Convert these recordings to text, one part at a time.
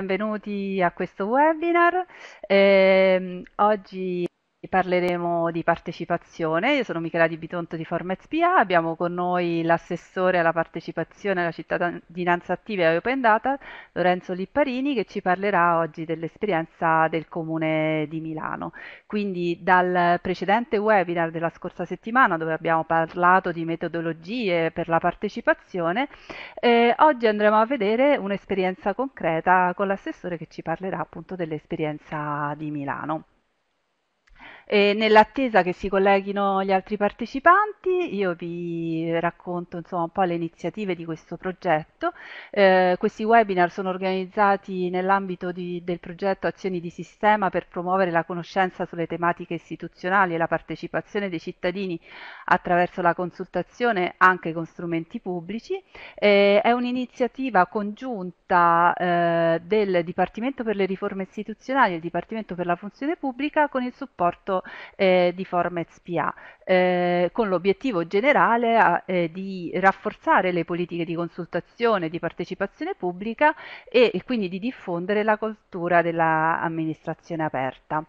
Benvenuti a questo webinar. Eh, oggi parleremo di partecipazione. Io sono Michela Di Bitonto di Format SPA, abbiamo con noi l'assessore alla partecipazione alla cittadinanza attiva e open data, Lorenzo Lipparini, che ci parlerà oggi dell'esperienza del Comune di Milano. Quindi dal precedente webinar della scorsa settimana, dove abbiamo parlato di metodologie per la partecipazione, eh, oggi andremo a vedere un'esperienza concreta con l'assessore che ci parlerà appunto dell'esperienza di Milano nell'attesa che si colleghino gli altri partecipanti, io vi racconto insomma, un po' le iniziative di questo progetto. Eh, questi webinar sono organizzati nell'ambito del progetto Azioni di Sistema per promuovere la conoscenza sulle tematiche istituzionali e la partecipazione dei cittadini attraverso la consultazione anche con strumenti pubblici. Eh, è un'iniziativa congiunta eh, del Dipartimento per le riforme istituzionali e il Dipartimento per la funzione pubblica con il supporto eh, di format SPA, eh, con l'obiettivo generale a, eh, di rafforzare le politiche di consultazione, e di partecipazione pubblica e, e quindi di diffondere la cultura dell'amministrazione aperta.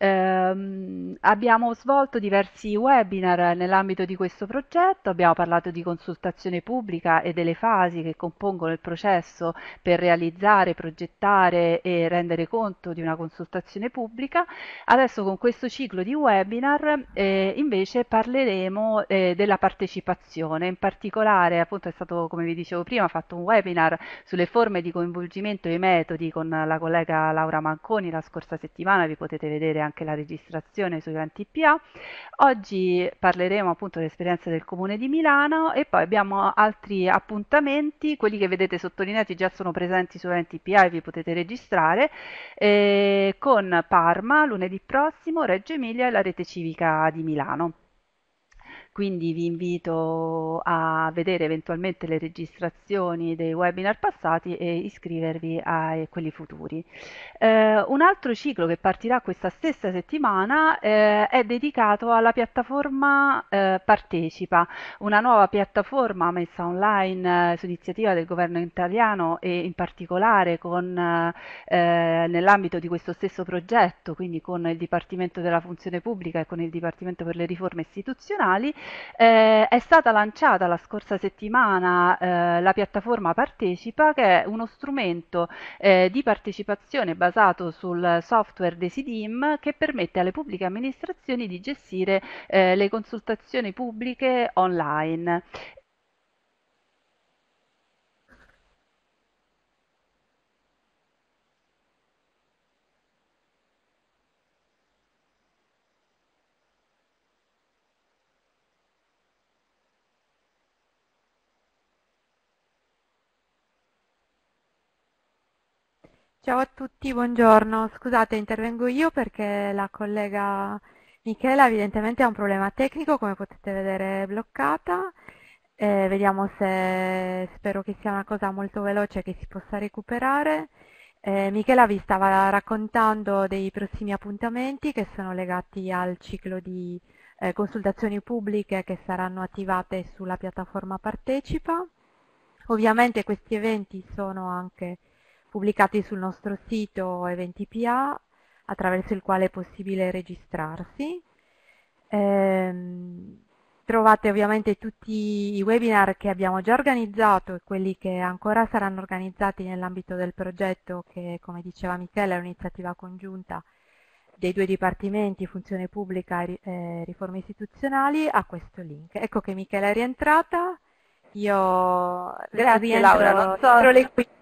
Eh, abbiamo svolto diversi webinar nell'ambito di questo progetto, abbiamo parlato di consultazione pubblica e delle fasi che compongono il processo per realizzare, progettare e rendere conto di una consultazione pubblica. Adesso con questo ciclo di webinar eh, invece parleremo eh, della partecipazione, in particolare appunto è stato come vi dicevo prima fatto un webinar sulle forme di coinvolgimento e i metodi con la collega Laura Manconi la scorsa settimana, vi potete vedere anche anche la registrazione sui grandi TPA. Oggi parleremo appunto dell'esperienza del Comune di Milano e poi abbiamo altri appuntamenti, quelli che vedete sottolineati già sono presenti su grandi TPA e vi potete registrare, eh, con Parma lunedì prossimo, Reggio Emilia e la rete civica di Milano quindi vi invito a vedere eventualmente le registrazioni dei webinar passati e iscrivervi a quelli futuri. Eh, un altro ciclo che partirà questa stessa settimana eh, è dedicato alla piattaforma eh, Partecipa, una nuova piattaforma messa online eh, su iniziativa del governo italiano e in particolare eh, eh, nell'ambito di questo stesso progetto, quindi con il Dipartimento della Funzione Pubblica e con il Dipartimento per le Riforme Istituzionali, eh, è stata lanciata la scorsa settimana eh, la piattaforma Partecipa, che è uno strumento eh, di partecipazione basato sul software Desidim che permette alle pubbliche amministrazioni di gestire eh, le consultazioni pubbliche online. Ciao a tutti, buongiorno. Scusate, intervengo io perché la collega Michela evidentemente ha un problema tecnico, come potete vedere è bloccata. Eh, vediamo se spero che sia una cosa molto veloce che si possa recuperare. Eh, Michela vi stava raccontando dei prossimi appuntamenti che sono legati al ciclo di eh, consultazioni pubbliche che saranno attivate sulla piattaforma Partecipa. Ovviamente questi eventi sono anche pubblicati sul nostro sito EventIPA attraverso il quale è possibile registrarsi. Ehm, trovate ovviamente tutti i webinar che abbiamo già organizzato e quelli che ancora saranno organizzati nell'ambito del progetto che, come diceva Michele, è un'iniziativa congiunta dei due dipartimenti, funzione pubblica e eh, riforme istituzionali, a questo link. Ecco che Michele è rientrata, io Grazie, rientro, Laura, non so. le 15.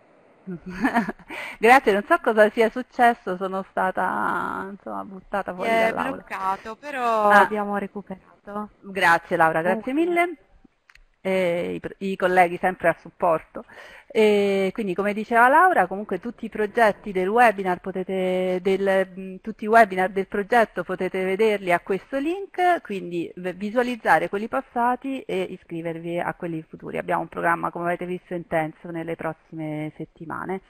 Grazie, non so cosa sia successo, sono stata insomma, buttata fuori è dall'aula. È bloccato, però ah. abbiamo recuperato. Grazie Laura, grazie mille eh, i, i, colleghi sempre a supporto. E quindi come diceva Laura, comunque tutti i progetti del webinar, potete, del, mm, tutti i webinar del progetto potete vederli a questo link, quindi visualizzare quelli passati e iscrivervi a quelli futuri. Abbiamo un programma, come avete visto, intenso nelle prossime settimane.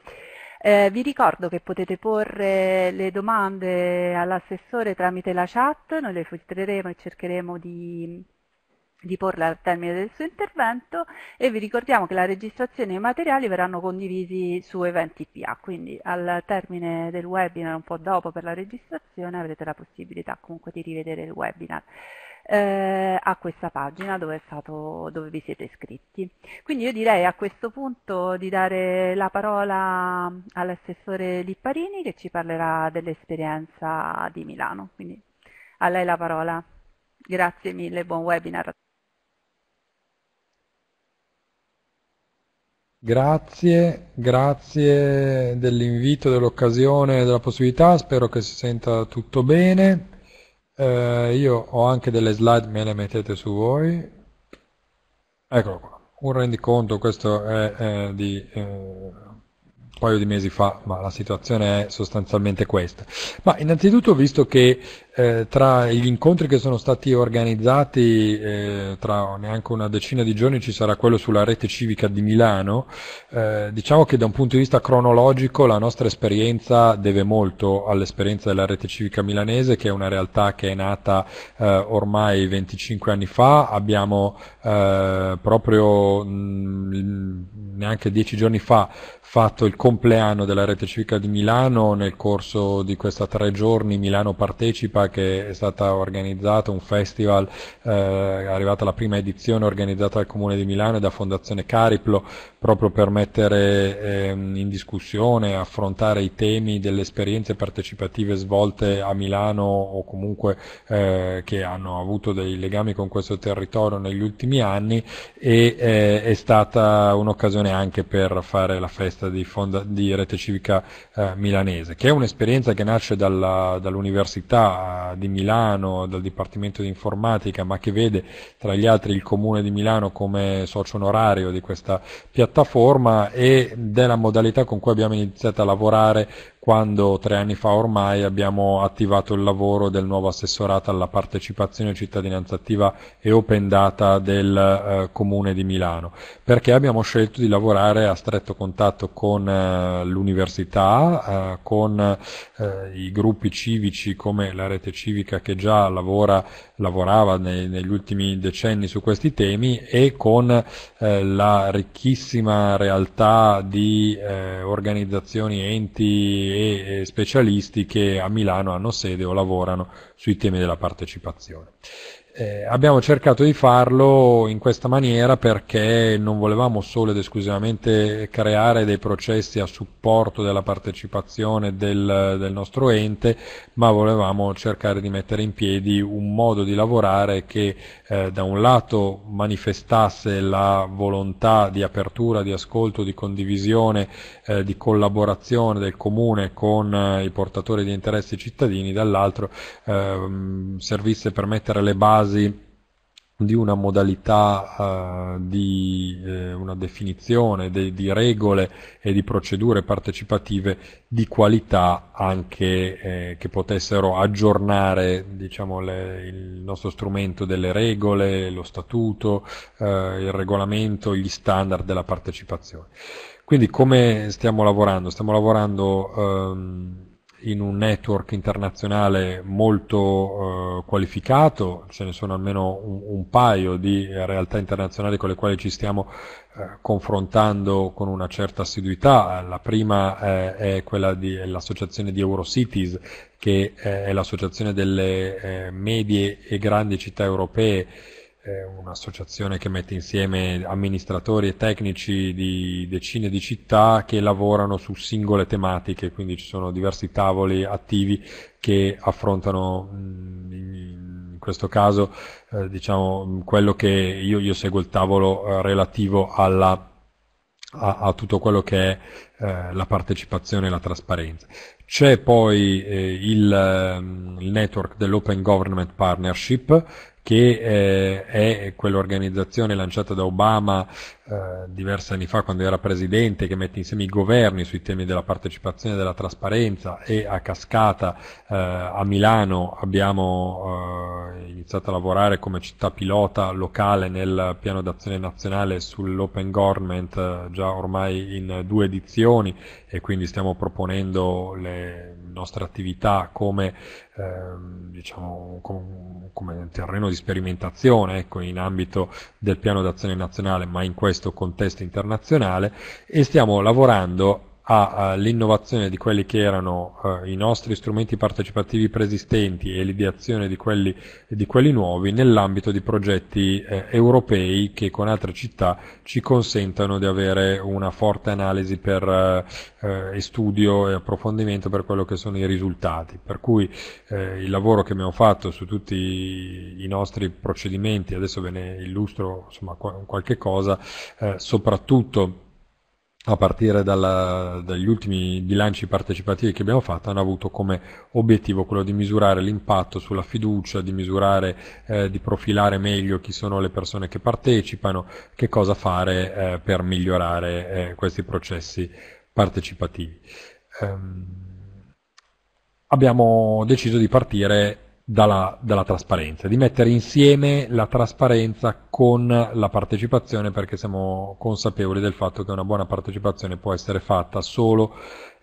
Eh, vi ricordo che potete porre le domande all'assessore tramite la chat, noi le filtreremo e cercheremo di di porla al termine del suo intervento e vi ricordiamo che la registrazione e i materiali verranno condivisi su eventi PA, quindi al termine del webinar, un po' dopo per la registrazione, avrete la possibilità comunque di rivedere il webinar eh, a questa pagina dove, stato, dove, vi siete iscritti. Quindi io direi a questo punto di dare la parola all'assessore Lipparini che ci parlerà dell'esperienza di Milano. Quindi a lei la parola. Grazie mille, buon webinar. Grazie, grazie dell'invito, dell'occasione, della possibilità, spero che si senta tutto bene. Eh, io ho anche delle slide, me le mettete su voi. Eccolo qua, un rendiconto, questo è eh, di... Eh, paio di mesi fa, ma la situazione è sostanzialmente questa. Ma innanzitutto visto che eh, tra gli incontri che sono stati organizzati, eh, tra neanche una decina di giorni ci sarà quello sulla rete civica di Milano, eh, diciamo che da un punto di vista cronologico la nostra esperienza deve molto all'esperienza della rete civica milanese, che è una realtà che è nata eh, ormai 25 anni fa, abbiamo eh, proprio mh, mm, neanche dieci giorni fa fatto il compleanno della rete civica di Milano, nel corso di questa tre giorni Milano partecipa che è stata organizzata un festival, eh, è arrivata la prima edizione organizzata dal Comune di Milano e da Fondazione Cariplo proprio per mettere eh, in discussione, affrontare i temi delle esperienze partecipative svolte a Milano o comunque eh, che hanno avuto dei legami con questo territorio negli ultimi anni e eh, è stata un'occasione anche per fare la festa parte di, fonda, di Rete Civica eh, Milanese, che è un'esperienza che nasce dalla, dall'Università eh, di Milano, dal Dipartimento di Informatica, ma che vede tra gli altri il Comune di Milano come socio onorario di questa piattaforma e della modalità con cui abbiamo iniziato a lavorare quando tre anni fa ormai abbiamo attivato il lavoro del nuovo assessorato alla partecipazione cittadinanza attiva e open data del eh, comune di Milano perché abbiamo scelto di lavorare a stretto contatto con eh, l'università eh, con eh, i gruppi civici come la rete civica che già lavora lavorava nei, negli ultimi decenni su questi temi e con eh, la ricchissima realtà di eh, organizzazioni, enti e, e specialisti che a Milano hanno sede o lavorano sui temi della partecipazione. Eh, abbiamo cercato di farlo in questa maniera perché non volevamo solo ed esclusivamente creare dei processi a supporto della partecipazione del, del, nostro ente, ma volevamo cercare di mettere in piedi un modo di lavorare che eh, da un lato manifestasse la volontà di apertura, di ascolto, di condivisione, eh, di collaborazione del comune con eh, i portatori di interessi cittadini, dall'altro ehm, servisse per mettere le basi casi di una modalità uh, di eh, una definizione de, di regole e di procedure partecipative di qualità anche eh, che potessero aggiornare diciamo, le, il nostro strumento delle regole, lo statuto, eh, il regolamento, gli standard della partecipazione. Quindi come stiamo lavorando? Stiamo lavorando ehm, in un network internazionale molto eh, qualificato, ce ne sono almeno un, un, paio di realtà internazionali con le quali ci stiamo eh, confrontando con una certa assiduità. La prima eh, è quella dell'associazione di Eurocities, che eh, è l'associazione delle eh, medie e grandi città europee è un'associazione che mette insieme amministratori e tecnici di decine di città che lavorano su singole tematiche, quindi ci sono diversi tavoli attivi che affrontano in questo caso eh, diciamo, quello che io, io, seguo il tavolo eh, relativo alla a, a, tutto quello che è eh, la partecipazione e la trasparenza. C'è poi eh, il, ehm, il, network dell'Open Government Partnership che eh, è quell'organizzazione lanciata da Obama eh, diversi anni fa quando era presidente, che mette insieme i governi sui temi della partecipazione e della trasparenza e a cascata eh, a Milano abbiamo eh, iniziato a lavorare come città pilota locale nel piano d'azione nazionale sull'open government eh, già ormai in due edizioni e quindi stiamo proponendo le nostra attività come, ehm, diciamo, com, come terreno di sperimentazione ecco, in ambito del piano d'azione nazionale, ma in questo contesto internazionale, e stiamo lavorando all'innovazione di quelli che erano eh, i nostri strumenti partecipativi preesistenti e l'ideazione di quelli, di quelli nuovi nell'ambito di progetti eh, europei che con altre città ci consentano di avere una forte analisi per eh, eh studio e approfondimento per quello che sono i risultati. Per cui eh, il lavoro che abbiamo fatto su tutti i nostri procedimenti, adesso ve ne illustro insomma, qualche cosa, eh, soprattutto a partire dalla, dagli ultimi bilanci partecipativi che abbiamo fatto, hanno avuto come obiettivo quello di misurare l'impatto sulla fiducia, di misurare, eh, di profilare meglio chi sono le persone che partecipano, che cosa fare eh, per migliorare eh, questi processi partecipativi. Um, abbiamo deciso di partire dalla, dalla, trasparenza, di mettere insieme la trasparenza con la partecipazione perché siamo consapevoli del fatto che una buona partecipazione può essere fatta solo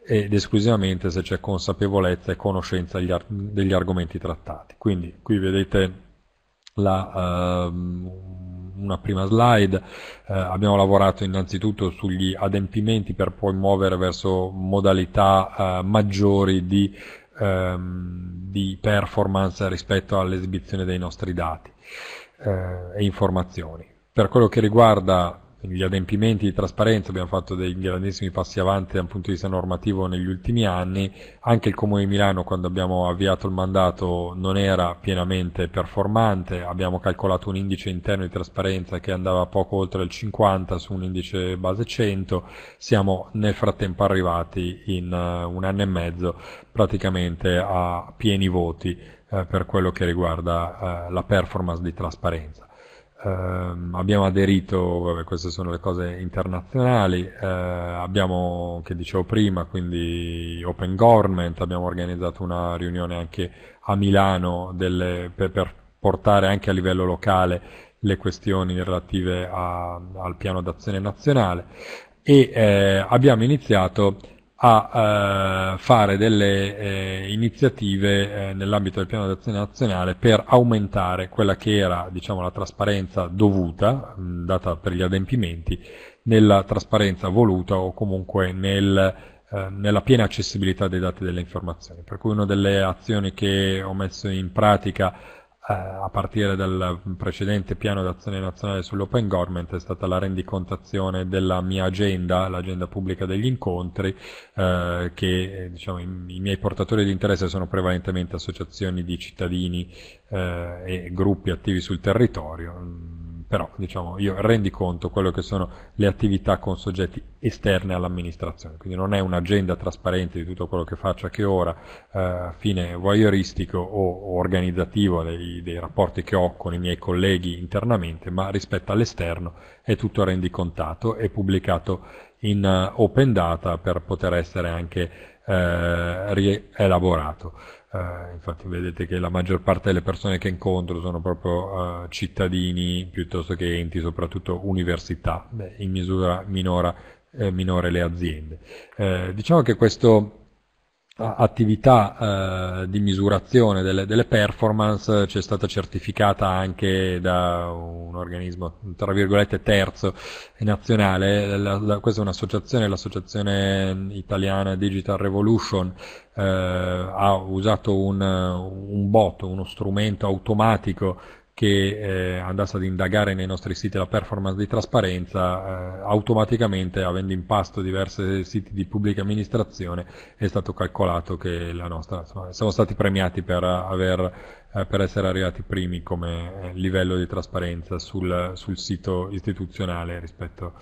ed esclusivamente se c'è consapevolezza e conoscenza degli, arg- degli argomenti trattati. Quindi qui vedete la, uh, una prima slide, uh, abbiamo lavorato innanzitutto sugli adempimenti per poi muovere verso modalità uh, maggiori di ehm, di performance rispetto all'esibizione dei nostri dati eh, e informazioni. Per quello che riguarda gli adempimenti di trasparenza abbiamo fatto dei grandissimi passi avanti dal punto di vista normativo negli ultimi anni, anche il Comune di Milano quando abbiamo avviato il mandato non era pienamente performante, abbiamo calcolato un indice interno di trasparenza che andava poco oltre il 50 su un indice base 100, siamo nel frattempo arrivati in eh, un anno e mezzo praticamente a pieni voti eh, per quello che riguarda eh, la performance di trasparenza. Um, abbiamo aderito, vabbè, queste sono le cose internazionali, eh, abbiamo, che dicevo prima, quindi Open Government, abbiamo organizzato una riunione anche a Milano delle, per, per, portare anche a livello locale le questioni relative a, al piano d'azione nazionale e eh, abbiamo iniziato a eh, fare delle eh, iniziative eh, nell'ambito del piano d'azione nazionale per aumentare quella che era diciamo, la trasparenza dovuta, mh, data per gli adempimenti, nella trasparenza voluta o comunque nel, eh, nella piena accessibilità dei dati e delle informazioni. Per cui una delle azioni che ho messo in pratica eh, a partire dal precedente piano d'azione nazionale sull'open government è stata la rendicontazione della mia agenda, l'agenda pubblica degli incontri, eh, che eh, diciamo, i, i, miei portatori di interesse sono prevalentemente associazioni di cittadini eh, e gruppi attivi sul territorio però diciamo io rendi conto quello che sono le attività con soggetti esterne all'amministrazione, quindi non è un'agenda trasparente di tutto quello che faccio a che ora, eh, fine voyeuristico o, o organizzativo dei, dei, rapporti che ho con i miei colleghi internamente, ma rispetto all'esterno è tutto rendicontato e pubblicato in eh, open data per poter essere anche eh, rielaborato. Uh, infatti vedete che la maggior parte delle persone che incontro sono proprio uh, cittadini piuttosto che enti, soprattutto università, beh, in misura minora, eh, minore le aziende. Eh, diciamo che questo attività eh, di misurazione delle, delle, performance eh, c'è stata certificata anche da un organismo tra virgolette terzo nazionale la, la, questa è un'associazione l'associazione italiana Digital Revolution eh, ha usato un, un bot uno strumento automatico che eh, andasse ad indagare nei nostri siti la performance di trasparenza, eh, automaticamente avendo in pasto diversi siti di pubblica amministrazione è stato calcolato che la nostra, insomma, siamo stati premiati per, aver, eh, per essere arrivati primi come eh, livello di trasparenza sul, sul sito istituzionale rispetto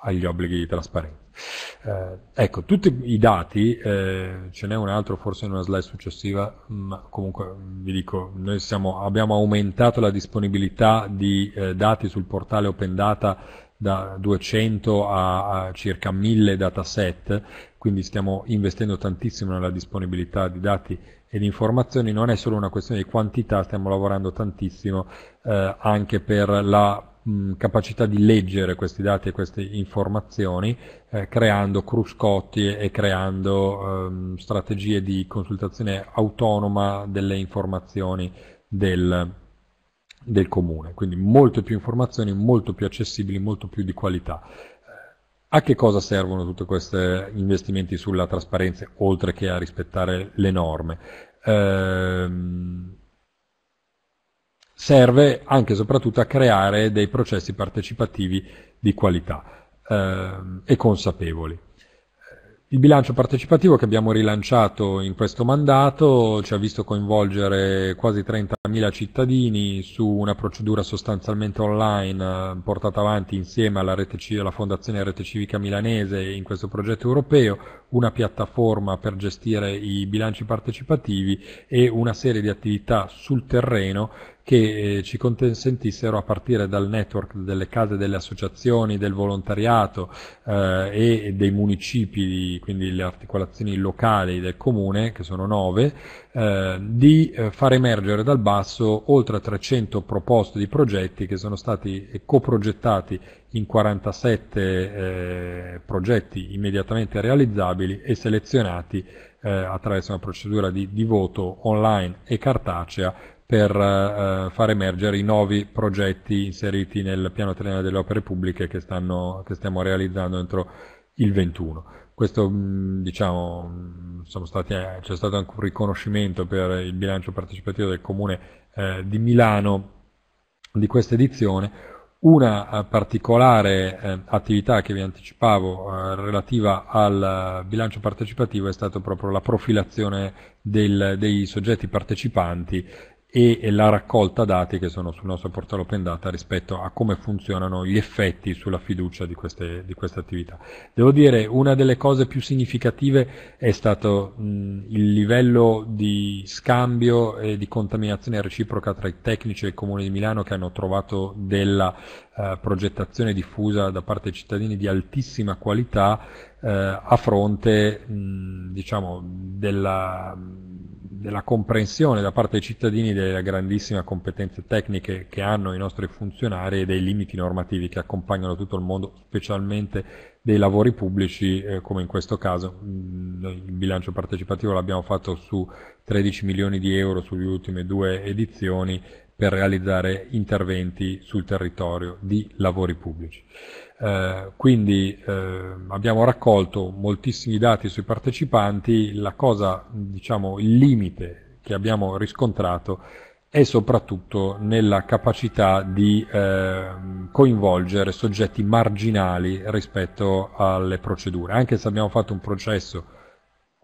agli obblighi di trasparenza. Eh, ecco, tutti i dati, eh, ce n'è un altro forse in una slide successiva, ma comunque vi dico, noi siamo, abbiamo aumentato la disponibilità di eh, dati sul portale Open Data da 200 a, a circa 1000 dataset, quindi stiamo investendo tantissimo nella disponibilità di dati e di informazioni, non è solo una questione di quantità, stiamo lavorando tantissimo eh, anche per la mh, capacità di leggere questi dati e queste informazioni, eh, creando cruscotti e, creando ehm, strategie di consultazione autonoma delle informazioni del, del comune. Quindi molte più informazioni, molto più accessibili, molto più di qualità. Eh, a che cosa servono tutti questi investimenti sulla trasparenza, oltre che a rispettare le norme? Ehm, serve anche e soprattutto a creare dei processi partecipativi di qualità eh, e consapevoli. Il bilancio partecipativo che abbiamo rilanciato in questo mandato ci ha visto coinvolgere quasi 30.000 cittadini su una procedura sostanzialmente online eh, portata avanti insieme alla, rete, alla Fondazione Rete Civica Milanese in questo progetto europeo, una piattaforma per gestire i bilanci partecipativi e una serie di attività sul terreno che eh, ci consentissero a partire dal network delle case delle associazioni, del volontariato eh, e dei municipi, quindi le articolazioni locali del comune, che sono nove, eh, di eh, far emergere dal basso oltre 300 proposte di progetti che sono stati coprogettati in 47 eh, progetti immediatamente realizzabili e selezionati eh, attraverso una procedura di, di voto online e cartacea per eh, far emergere i nuovi progetti inseriti nel piano triennale delle opere pubbliche che, stanno, che stiamo realizzando entro il 21. Questo mm, diciamo, mm, stati, eh, c'è stato anche un riconoscimento per il bilancio partecipativo del comune eh, di Milano di questa edizione. Una eh, particolare eh, attività che vi anticipavo eh, relativa al bilancio partecipativo è stata proprio la profilazione del, dei soggetti partecipanti e la raccolta dati che sono sul nostro portale Open Data rispetto a come funzionano gli effetti sulla fiducia di queste, di queste attività. Devo dire, una delle cose più significative è stato mh, il livello di scambio e di contaminazione reciproca tra i tecnici e il Comune di Milano che hanno trovato della eh, progettazione diffusa da parte dei cittadini di altissima qualità eh, a fronte mh, diciamo, della della comprensione da parte dei cittadini della grandissima competenza tecnica che hanno i nostri funzionari e dei limiti normativi che accompagnano tutto il mondo, specialmente dei lavori pubblici, eh, come in questo caso mm, il bilancio partecipativo l'abbiamo fatto su 13 milioni di euro sulle ultime due edizioni per realizzare interventi sul territorio di lavori pubblici. Eh, quindi eh, abbiamo raccolto moltissimi dati sui partecipanti, la cosa, diciamo, il limite che abbiamo riscontrato è soprattutto nella capacità di eh, coinvolgere soggetti marginali rispetto alle procedure, anche se abbiamo fatto un processo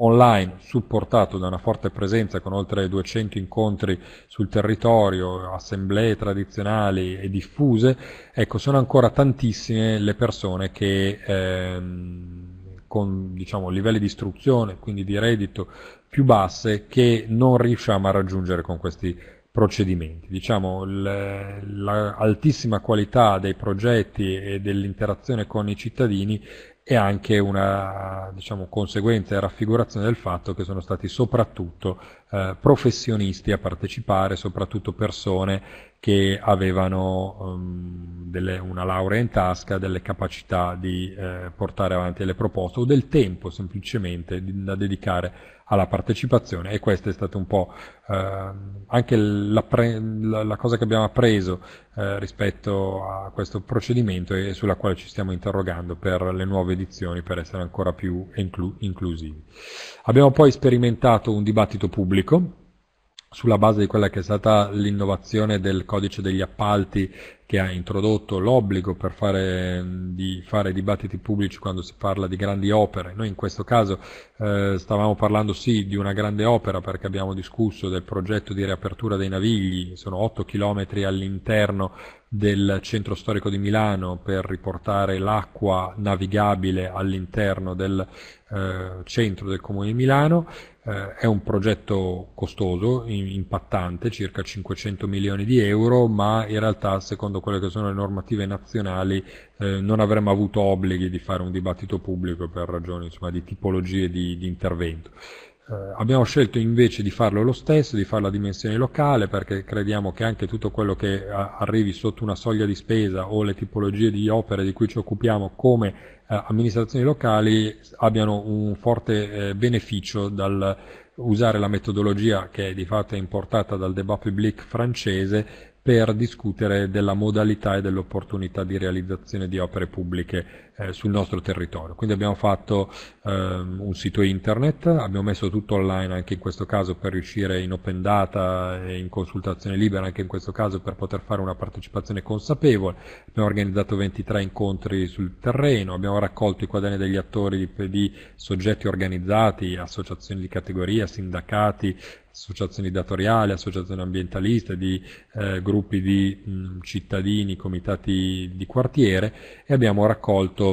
online supportato da una forte presenza con oltre 200 incontri sul territorio, assemblee tradizionali e diffuse, ecco, sono ancora tantissime le persone che ehm, con diciamo, livelli di istruzione, quindi di reddito più basse, che non riusciamo a raggiungere con questi procedimenti. Diciamo, l'altissima qualità dei progetti e dell'interazione con i cittadini e anche una diciamo, conseguente raffigurazione del fatto che sono stati soprattutto eh, professionisti a partecipare, soprattutto persone che avevano um, delle, una laurea in tasca, delle capacità di eh, portare avanti le proposte o del tempo semplicemente da dedicare alla partecipazione e questa è stata un po' eh, anche la, pre- la, cosa che abbiamo appreso eh, rispetto a questo procedimento e sulla quale ci stiamo interrogando per le nuove edizioni per essere ancora più inclu- inclusivi. Abbiamo poi sperimentato un dibattito pubblico sulla base di quella che è stata l'innovazione del codice degli appalti che ha introdotto l'obbligo fare, di fare dibattiti pubblici quando si parla di grandi opere. Noi in questo caso eh, stavamo parlando sì di una grande opera perché abbiamo discusso del progetto di riapertura dei Navigli, sono 8 chilometri all'interno del centro storico di Milano per riportare l'acqua navigabile all'interno del eh, centro del comune di Milano. Eh, è un progetto costoso, in, impattante, circa 500 milioni di euro, ma in realtà secondo quelle che sono le normative nazionali, eh, non avremmo avuto obblighi di fare un dibattito pubblico per ragioni insomma, di tipologie di, di intervento. Eh, abbiamo scelto invece di farlo lo stesso, di farlo a dimensione locale, perché crediamo che anche tutto quello che a, eh, arrivi sotto una soglia di spesa o le tipologie di opere di cui ci occupiamo come eh, amministrazioni locali abbiano un forte eh, beneficio dal usare la metodologia che è di fatto è importata dal débat public francese per discutere della modalità e dell'opportunità di realizzazione di opere pubbliche eh, sul nostro territorio. Quindi abbiamo fatto ehm, un sito internet, abbiamo messo tutto online anche in questo caso per riuscire in open data e in consultazione libera, anche in questo caso per poter fare una partecipazione consapevole. Abbiamo organizzato 23 incontri sul terreno, abbiamo raccolto i quaderni degli attori di, di soggetti organizzati, associazioni di categoria, sindacati, associazioni datoriali, associazioni ambientaliste, di eh, gruppi di mh, cittadini, comitati di quartiere e abbiamo raccolto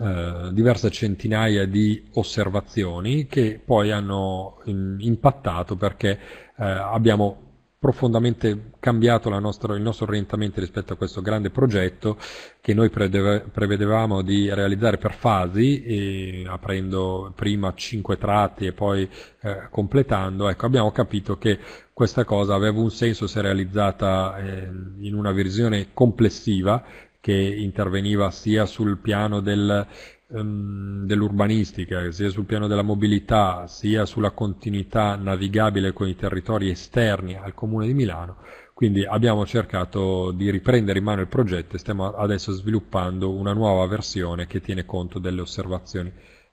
eh, diverse centinaia di osservazioni che poi hanno in, impattato perché eh, abbiamo profondamente cambiato nostra, il nostro orientamento rispetto a questo grande progetto che noi prevedevamo di realizzare per fasi, aprendo prima cinque tratti e poi eh, completando, ecco, abbiamo capito che questa cosa aveva un senso se realizzata eh, in una visione complessiva che interveniva sia sul piano del, um, dell'urbanistica, sia sul piano della mobilità, sia sulla continuità navigabile con i territori esterni al Comune di Milano. Quindi abbiamo cercato di riprendere in mano il progetto e stiamo adesso sviluppando una nuova versione che tiene conto delle osservazioni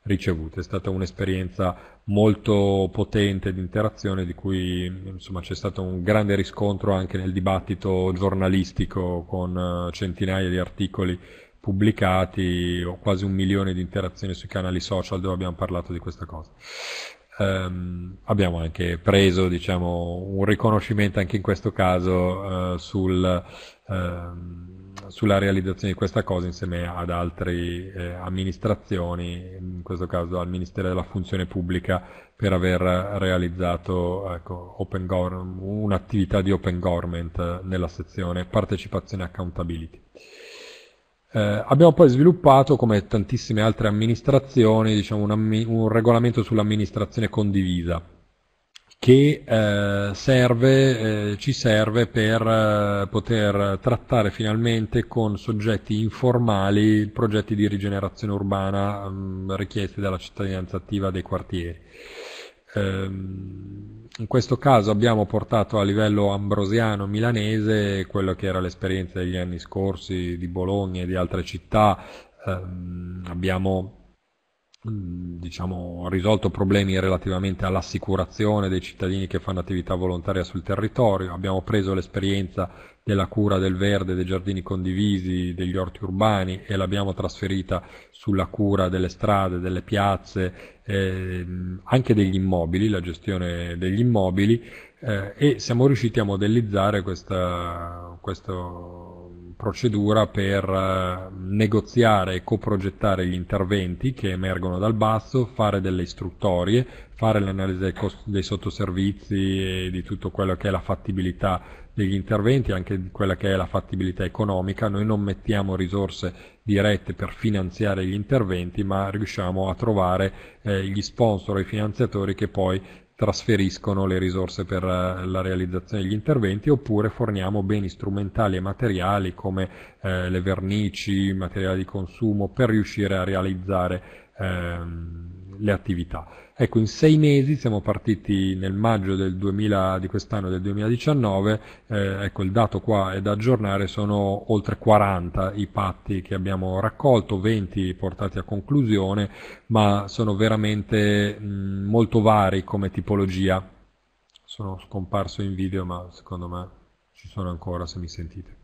ricevute. È stata un'esperienza molto potente di interazione di cui insomma, c'è stato un grande riscontro anche nel dibattito giornalistico con eh, centinaia di articoli pubblicati o quasi un milione di interazioni sui canali social dove abbiamo parlato di questa cosa. Um, abbiamo anche preso diciamo, un riconoscimento anche in questo caso uh, sul, uh, sulla realizzazione di questa cosa insieme ad altre eh, amministrazioni, in questo caso al Ministero della Funzione Pubblica, per aver realizzato ecco, govern- un'attività di open government nella sezione partecipazione e accountability. Eh, abbiamo poi sviluppato, come tantissime altre amministrazioni, diciamo un, un regolamento sull'amministrazione condivisa, che eh, serve, eh, ci serve per eh, poter trattare finalmente con soggetti informali progetti di rigenerazione urbana mh, mm, richiesti dalla cittadinanza attiva dei quartieri. Ehm, in questo caso abbiamo portato a livello ambrosiano milanese quello che era l'esperienza degli anni scorsi di Bologna e di altre città, ehm, abbiamo diciamo, risolto problemi relativamente all'assicurazione dei cittadini che fanno attività volontaria sul territorio, abbiamo preso l'esperienza della cura del verde, dei giardini condivisi, degli orti urbani e l'abbiamo trasferita sulla cura delle strade, delle piazze, eh, anche degli immobili, la gestione degli immobili eh, e siamo riusciti a modellizzare questa, questo procedura per eh, negoziare e coprogettare gli interventi che emergono dal basso, fare delle istruttorie, fare l'analisi dei, cost- dei sottoservizi e di tutto quello che è la fattibilità degli interventi, anche di quella che è la fattibilità economica. Noi non mettiamo risorse dirette per finanziare gli interventi, ma riusciamo a trovare eh, gli sponsor e i finanziatori che poi trasferiscono le risorse per eh, la realizzazione degli interventi oppure forniamo beni strumentali e materiali come eh, le vernici, materiali di consumo per riuscire a realizzare ehm, le attività. Ecco, in sei mesi siamo partiti nel maggio 2000, di quest'anno, del 2019, eh, ecco il dato qua è da aggiornare, sono oltre 40 i patti che abbiamo raccolto, 20 portati a conclusione, ma sono veramente mh, molto vari come tipologia. Sono scomparso in video, ma secondo me ci sono ancora se mi sentite.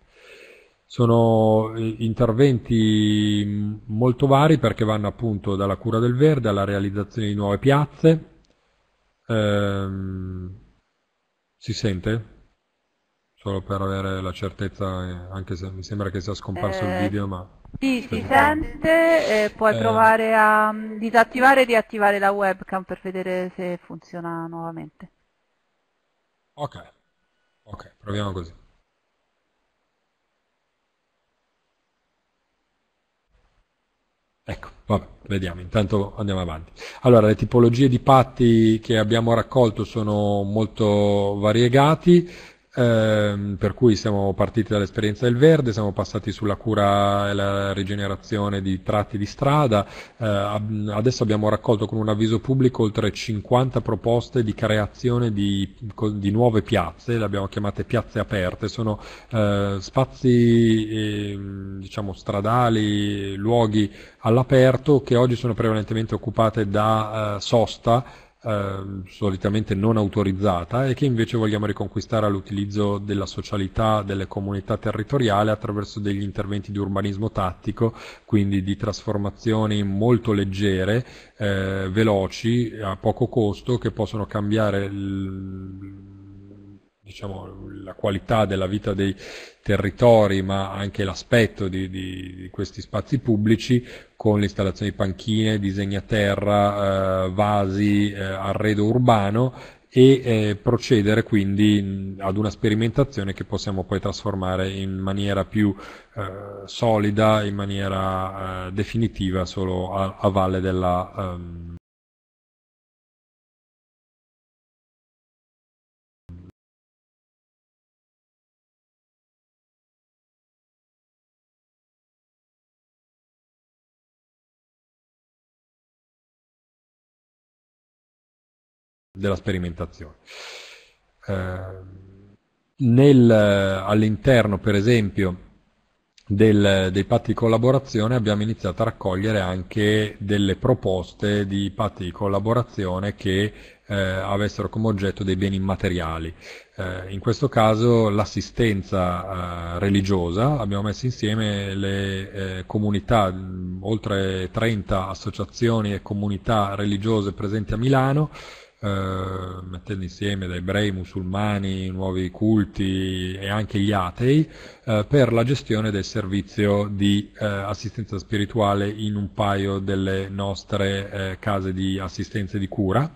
Sono eh, interventi mm, molto vari perché vanno appunto dalla cura del verde alla realizzazione di nuove piazze. Ehm, si sente? Solo per avere la certezza, eh, anche se mi sembra che sia scomparso eh, il video, ma... Sì, si sente, eh, puoi eh, provare a mm, disattivare e riattivare la webcam per vedere se funziona nuovamente. Ok, ok, proviamo così. Ecco, vabbè, vediamo, intanto andiamo avanti. Allora, le tipologie di patti che abbiamo raccolto sono molto variegati, Ehm, per cui siamo partiti dall'esperienza del verde, siamo passati sulla cura e la rigenerazione di tratti di strada, ehm, adesso abbiamo raccolto con un avviso pubblico oltre 50 proposte di creazione di, di nuove piazze, le abbiamo chiamate piazze aperte, sono eh, spazi eh, diciamo stradali, luoghi all'aperto che oggi sono prevalentemente occupate da eh, sosta Ehm, solitamente non autorizzata e che invece vogliamo riconquistare all'utilizzo della socialità delle comunità territoriali attraverso degli interventi di urbanismo tattico, quindi di trasformazioni molto leggere, eh, veloci, a poco costo, che possono cambiare diciamo, la qualità della vita dei territori, ma anche l'aspetto di, di, di questi spazi pubblici con l'installazione di panchine, disegnaterra, eh, vasi, eh, arredo urbano e eh, procedere quindi ad una sperimentazione che possiamo poi trasformare in maniera più eh, solida, in maniera eh, definitiva solo a, a valle della, ehm, della sperimentazione. Ehm, nel, all'interno, per esempio, del, dei patti di collaborazione abbiamo iniziato a raccogliere anche delle proposte di patti di collaborazione che eh, avessero come oggetto dei beni immateriali. Eh, in questo caso l'assistenza eh, religiosa, abbiamo messo insieme le eh, comunità, oltre 30 associazioni e comunità religiose presenti a Milano, eh, mettendo insieme da ebrei, musulmani, nuovi culti e anche gli atei, eh, per la gestione del servizio di eh, assistenza spirituale in un paio delle nostre eh, case di assistenza e di cura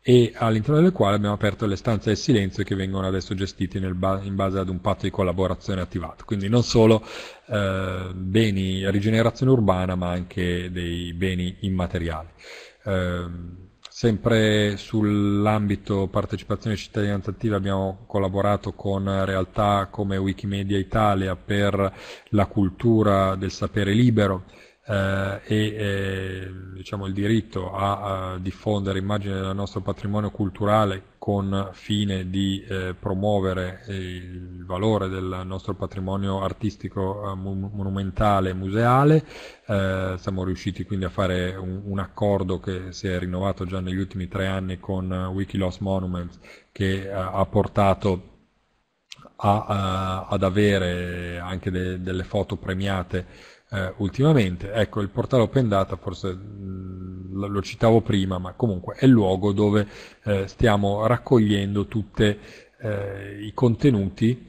e all'interno delle quali abbiamo aperto le stanze del silenzio che vengono adesso gestite ba- in base ad un patto di collaborazione attivato, quindi non solo eh, beni rigenerazione urbana ma anche dei beni immateriali. Eh, Sempre sull'ambito partecipazione cittadinanza attiva abbiamo collaborato con realtà come Wikimedia Italia per la cultura del sapere libero eh, e eh, diciamo, il diritto a, a, diffondere immagini del nostro patrimonio culturale con fine di eh, promuovere eh, il valore del nostro patrimonio artistico monumentale e museale. siamo riusciti quindi a fare un, un accordo che si è rinnovato già negli ultimi tre anni con Wikilost Monuments che ha portato a, a, ad avere anche de, delle foto premiate eh, ultimamente. Ecco, il portale Open Data forse mh, mm, lo citavo prima, ma comunque è il luogo dove eh, stiamo raccogliendo tutti eh, i contenuti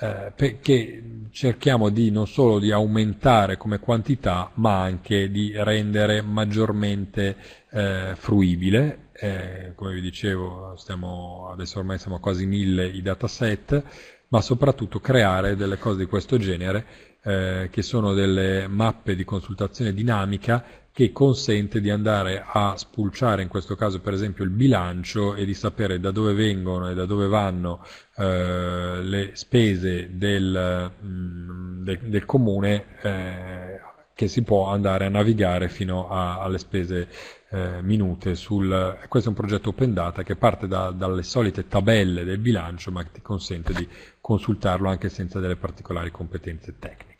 eh, perché cerchiamo di non solo di aumentare come quantità, ma anche di rendere maggiormente eh, fruibile eh, come vi dicevo, stiamo, adesso ormai siamo a quasi mille i dataset, ma soprattutto creare delle cose di questo genere eh, che sono delle mappe di consultazione dinamica che consente di andare a spulciare in questo caso per esempio il bilancio e di sapere da dove vengono e da dove vanno eh, le spese del, mh, mm, del, del comune eh, che si può andare a navigare fino a, alle spese eh, minute. Sul, questo è un progetto open data che parte da, dalle solite tabelle del bilancio ma che ti consente di consultarlo anche senza delle particolari competenze tecniche.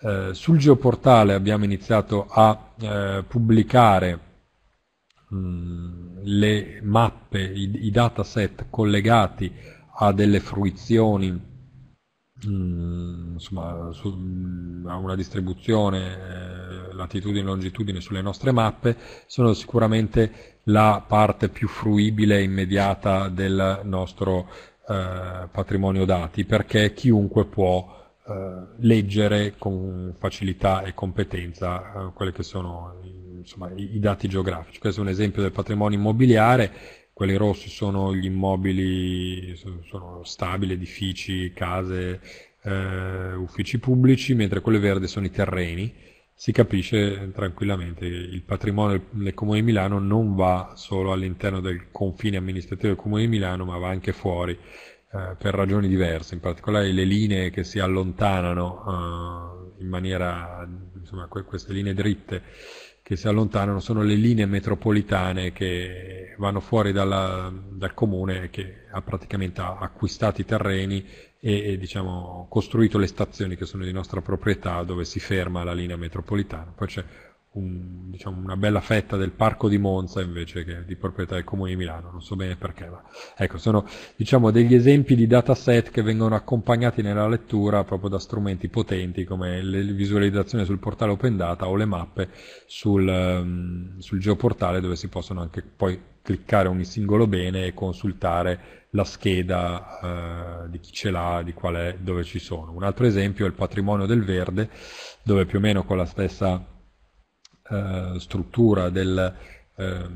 Eh, sul geoportale abbiamo iniziato a eh, pubblicare mm, le mappe, i, i, dataset collegati a delle fruizioni, mh, mm, insomma, su, mh, mm, a una distribuzione eh, latitudine e longitudine sulle nostre mappe, sono sicuramente la parte più fruibile e immediata del nostro eh, patrimonio dati perché chiunque può eh, leggere con facilità e competenza eh, quelli che sono insomma, i, dati geografici. Questo è un esempio del patrimonio immobiliare, quelli rossi sono gli immobili, sono stabili, edifici, case, eh, uffici pubblici, mentre quelli verdi sono i terreni. Si capisce tranquillamente che il patrimonio del Comune di Milano non va solo all'interno del confine amministrativo del Comune di Milano, ma va anche fuori eh, per ragioni diverse, in particolare le linee che si allontanano eh, in maniera, insomma que- queste linee dritte che si allontanano sono le linee metropolitane che vanno fuori dalla, dal comune che ha praticamente acquistato i terreni e, e diciamo, costruito le stazioni che sono di nostra proprietà dove si ferma la linea metropolitana. Poi c'è un, diciamo, una bella fetta del parco di Monza invece che di proprietà del Comune di Milano, non so bene perché, ma ecco, sono diciamo, degli esempi di dataset che vengono accompagnati nella lettura proprio da strumenti potenti come le visualizzazioni sul portale Open Data o le mappe sul, ehm, sul geoportale dove si possono anche poi cliccare ogni singolo bene e consultare la scheda eh, di chi ce l'ha, di qual è, dove ci sono. Un altro esempio è il patrimonio del verde, dove più o meno con la stessa eh, struttura del, eh,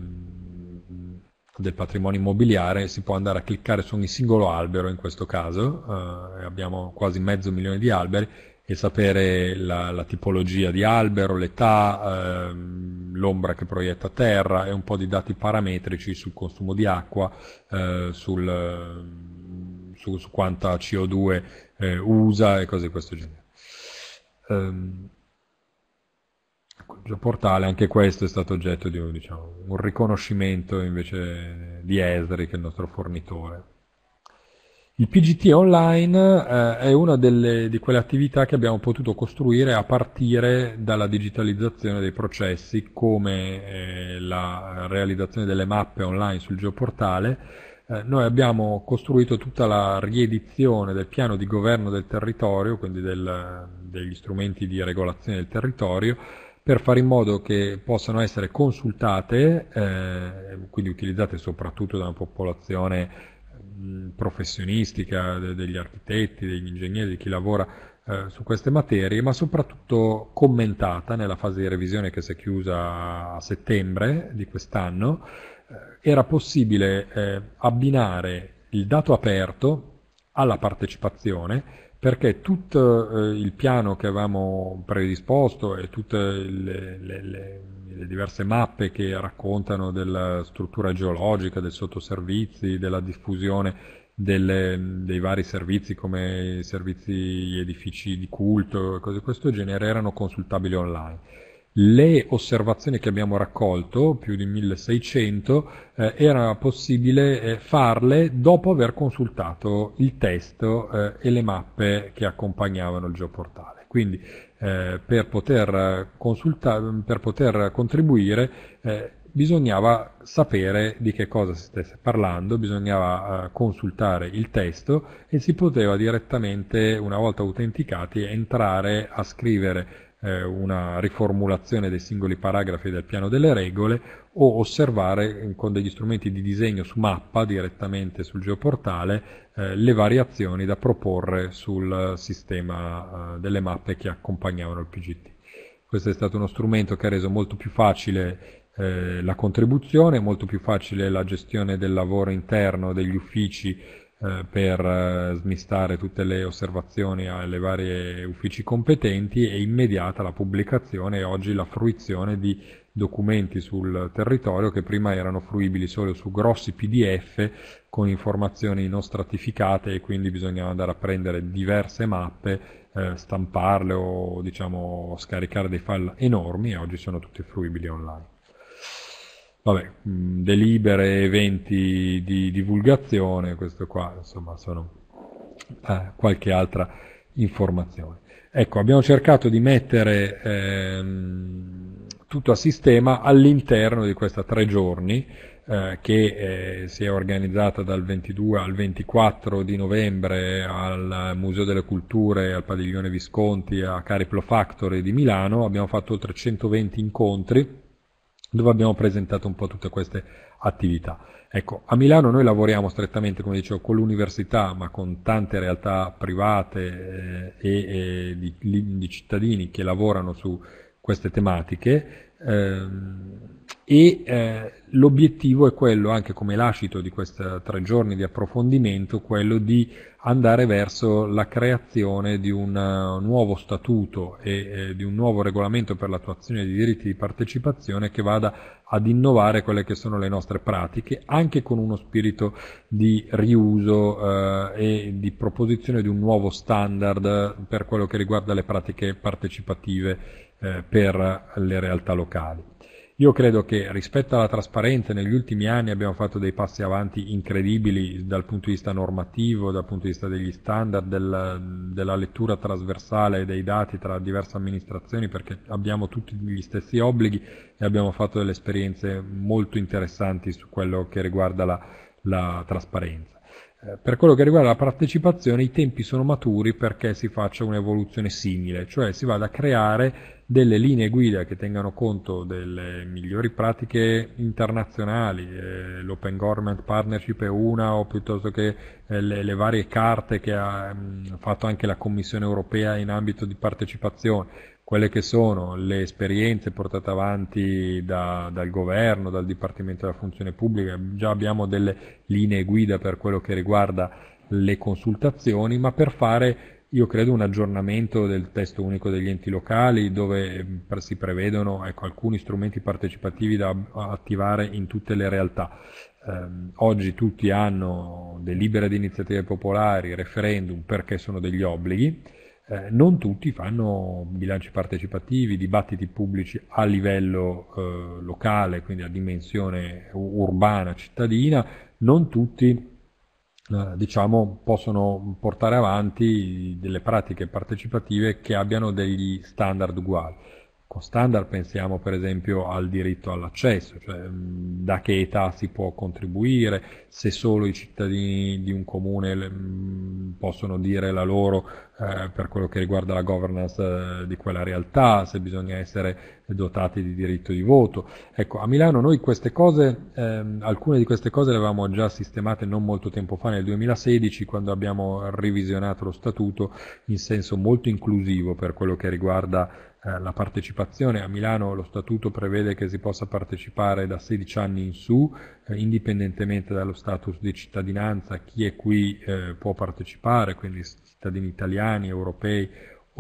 del, patrimonio immobiliare si può andare a cliccare su ogni singolo albero in questo caso, eh, abbiamo quasi mezzo milione di alberi e sapere la, la tipologia di albero, l'età, ehm, l'ombra che proietta a terra e un po' di dati parametrici sul consumo di acqua, eh, sul, su, su, quanta CO2 eh, usa e cose di questo genere. Um, portale, anche questo è stato oggetto di diciamo, un riconoscimento invece di Esri, che è il nostro fornitore. Il PGT online eh, è una delle, di quelle attività che abbiamo potuto costruire a partire dalla digitalizzazione dei processi, come eh, la realizzazione delle mappe online sul geoportale. Eh, noi abbiamo costruito tutta la riedizione del piano di governo del territorio, quindi del, degli strumenti di regolazione del territorio, per fare in modo che possano essere consultate, eh, quindi utilizzate soprattutto da una popolazione professionistica, de- degli architetti, degli ingegneri, di chi lavora eh, su queste materie, ma soprattutto commentata nella fase di revisione che si è chiusa a settembre di quest'anno, eh, era possibile eh, abbinare il dato aperto alla partecipazione perché tutto eh, il piano che avevamo predisposto e tutte le, le, le, le, diverse mappe che raccontano della struttura geologica, dei sottoservizi, della diffusione delle, dei vari servizi come i servizi, gli edifici di culto e cose di questo genere erano consultabili online le osservazioni che abbiamo raccolto, più di 1600, eh, era possibile eh, farle dopo aver consultato il testo eh, e le mappe che accompagnavano il geoportale. Quindi eh, per poter, per, poter contribuire eh, bisognava sapere di che cosa si stesse parlando, bisognava eh, consultare il testo e si poteva direttamente, una volta autenticati, entrare a scrivere eh, una riformulazione dei singoli paragrafi del piano delle regole o osservare eh, con degli strumenti di disegno su mappa direttamente sul geoportale eh, le variazioni da proporre sul sistema eh, delle mappe che accompagnavano il PGT. Questo è stato uno strumento che ha reso molto più facile eh, la contribuzione, molto più facile la gestione del lavoro interno degli uffici eh, per eh, smistare tutte le osservazioni alle varie uffici competenti e immediata la pubblicazione e oggi la fruizione di documenti sul territorio che prima erano fruibili solo su grossi PDF con informazioni non stratificate e quindi bisognava andare a prendere diverse mappe, eh, stamparle o diciamo scaricare dei file enormi e oggi sono tutti fruibili online vabbè, mh, mm, delibere, eventi di divulgazione, questo qua, insomma, sono eh, qualche altra informazione. Ecco, abbiamo cercato di mettere ehm, tutto a sistema all'interno di questa tre giorni eh, che eh, si è organizzata dal 22 al 24 di novembre al Museo delle Culture, al Padiglione Visconti, a Cariplo Factory di Milano. Abbiamo fatto oltre 120 incontri dove abbiamo presentato un po' tutte queste attività. Ecco, a Milano noi lavoriamo strettamente, come dicevo, con l'università, ma con tante realtà private eh, e, e di, di, cittadini che lavorano su queste tematiche Ehm, e eh, l'obiettivo è quello, anche come lascito di questi tre giorni di approfondimento, quello di andare verso la creazione di un eh, nuovo statuto e eh, di un nuovo regolamento per l'attuazione dei diritti di partecipazione che vada ad innovare quelle che sono le nostre pratiche, anche con uno spirito di riuso eh, e di proposizione di un nuovo standard per quello che riguarda le pratiche partecipative eh, per le realtà locali. Io credo che rispetto alla trasparenza negli ultimi anni abbiamo fatto dei passi avanti incredibili dal punto di vista normativo, dal punto di vista degli standard, del, della lettura trasversale dei dati tra diverse amministrazioni perché abbiamo tutti gli stessi obblighi e abbiamo fatto delle esperienze molto interessanti su quello che riguarda la, la trasparenza. Eh, per quello che riguarda la partecipazione i tempi sono maturi perché si faccia un'evoluzione simile, cioè si vada a creare delle linee guida che tengano conto delle migliori pratiche internazionali, eh, l'Open Government Partnership è una o piuttosto che eh, le, le, varie carte che ha mh, mm, fatto anche la Commissione europea in ambito di partecipazione quelle che sono le esperienze portate avanti da, dal governo, dal Dipartimento della Funzione Pubblica, già abbiamo delle linee guida per quello che riguarda le consultazioni, ma per fare io credo un aggiornamento del testo unico degli enti locali dove ehm, si prevedono ecco, alcuni strumenti partecipativi da attivare in tutte le realtà. Eh, oggi tutti hanno delibere di iniziative popolari, referendum perché sono degli obblighi, eh, non tutti fanno bilanci partecipativi, dibattiti pubblici a livello eh, locale, quindi a dimensione urbana, cittadina, non tutti eh, diciamo, possono portare avanti delle pratiche partecipative che abbiano degli standard uguali con standard pensiamo per esempio al diritto all'accesso, cioè mm, da che età si può contribuire, se solo i cittadini di un comune mm, possono dire la loro eh, per quello che riguarda la governance eh, di quella realtà, se bisogna essere dotati di diritto di voto. Ecco, a Milano noi queste cose, eh, alcune di queste cose le avevamo già sistemate non molto tempo fa, nel 2016, quando abbiamo revisionato lo statuto in senso molto inclusivo per quello che riguarda eh, la partecipazione. A Milano lo statuto prevede che si possa partecipare da 16 anni in su, eh, indipendentemente dallo status di cittadinanza, chi è qui eh, può partecipare, quindi cittadini italiani, europei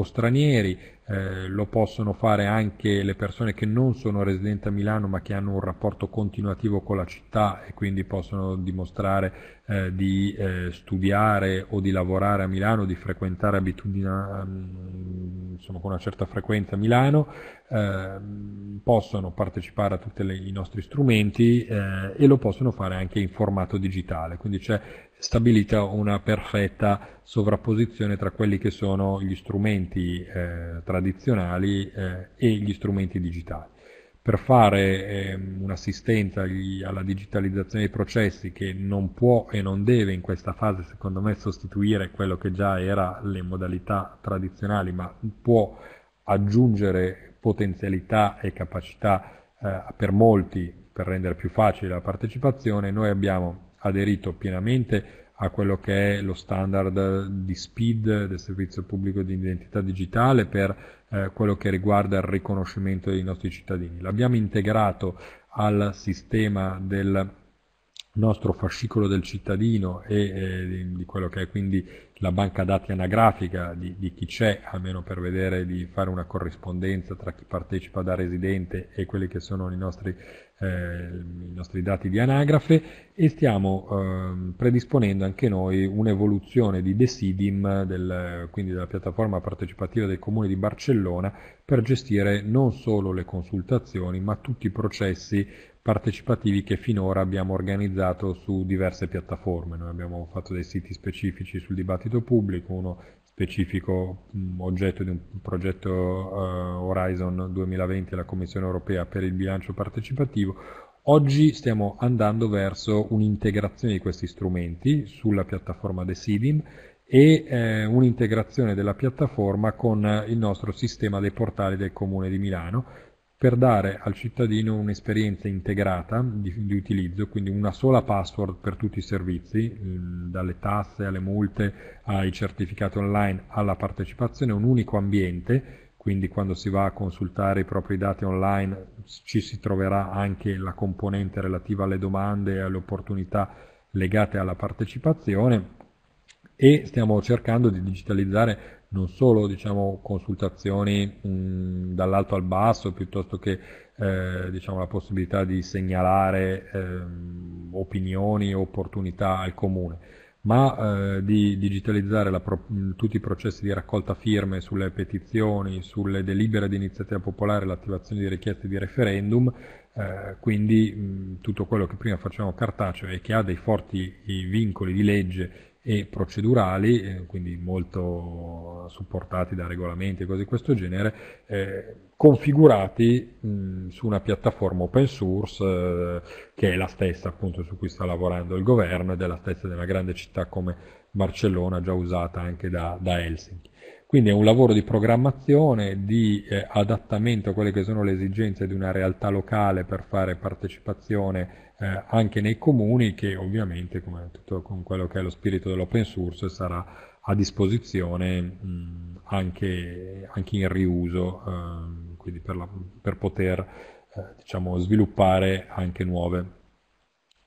o stranieri, eh, lo possono fare anche le persone che non sono residenti a Milano ma che hanno un rapporto continuativo con la città e quindi possono dimostrare eh, di eh, studiare o di lavorare a Milano, di frequentare abitudina, mm, insomma, con una certa frequenza a Milano, ehm, possono partecipare a tutti i nostri strumenti eh, e lo possono fare anche in formato digitale, quindi c'è stabilita una perfetta sovrapposizione tra quelli che sono gli strumenti eh, tradizionali eh, e gli strumenti digitali. Per fare eh, un'assistenza alla digitalizzazione dei processi che non può e non deve in questa fase secondo me sostituire quello che già era le modalità tradizionali, ma può aggiungere potenzialità e capacità eh, per molti per rendere più facile la partecipazione, noi abbiamo aderito pienamente a quello che è lo standard di SPID del servizio pubblico di identità digitale per eh, quello che riguarda il riconoscimento dei nostri cittadini. L'abbiamo integrato al sistema del nostro fascicolo del cittadino e eh, di quello che è quindi la banca dati anagrafica di, di chi c'è, almeno per vedere di fare una corrispondenza tra chi partecipa da residente e quelli che sono i nostri eh, i nostri dati di anagrafe e stiamo ehm, predisponendo anche noi un'evoluzione di Decidim, del, quindi della piattaforma partecipativa del Comune di Barcellona, per gestire non solo le consultazioni ma tutti i processi partecipativi che finora abbiamo organizzato su diverse piattaforme. Noi abbiamo fatto dei siti specifici sul dibattito pubblico, uno specifico oggetto di un progetto eh, Horizon 2020 della Commissione europea per il bilancio partecipativo, Oggi stiamo andando verso un'integrazione di questi strumenti sulla piattaforma Decidim e eh, un'integrazione della piattaforma con il nostro sistema dei portali del Comune di Milano per dare al cittadino un'esperienza integrata di, di, utilizzo, quindi una sola password per tutti i servizi, mm, dalle tasse alle multe ai certificati online alla partecipazione, un unico ambiente, quindi quando si va a consultare i propri dati online ci si troverà anche la componente relativa alle domande e alle opportunità legate alla partecipazione e stiamo cercando di digitalizzare non solo diciamo, consultazioni mm, dall'alto al basso piuttosto che eh, diciamo, la possibilità di segnalare eh, opinioni e opportunità al comune, ma eh, di digitalizzare pro- mm, tutti i processi di raccolta firme sulle petizioni, sulle delibere di iniziativa popolare, l'attivazione di richieste di referendum, eh, quindi mh, mm, tutto quello che prima facevamo cartaceo e che ha dei forti vincoli di legge e procedurali, eh, quindi molto supportati da regolamenti e cose di questo genere, eh, configurati mh, su una piattaforma open source eh, che è la stessa appunto su cui sta lavorando il governo ed è la stessa della grande città come Barcellona, già usata anche da, da Helsinki. Quindi è un lavoro di programmazione, di eh, adattamento a quelle che sono le esigenze di una realtà locale per fare partecipazione eh, anche nei comuni che ovviamente come tutto, con quello che è lo spirito dell'open source sarà a disposizione mh, anche, anche, in riuso, eh, quindi per, la, per poter eh, diciamo, sviluppare anche nuove,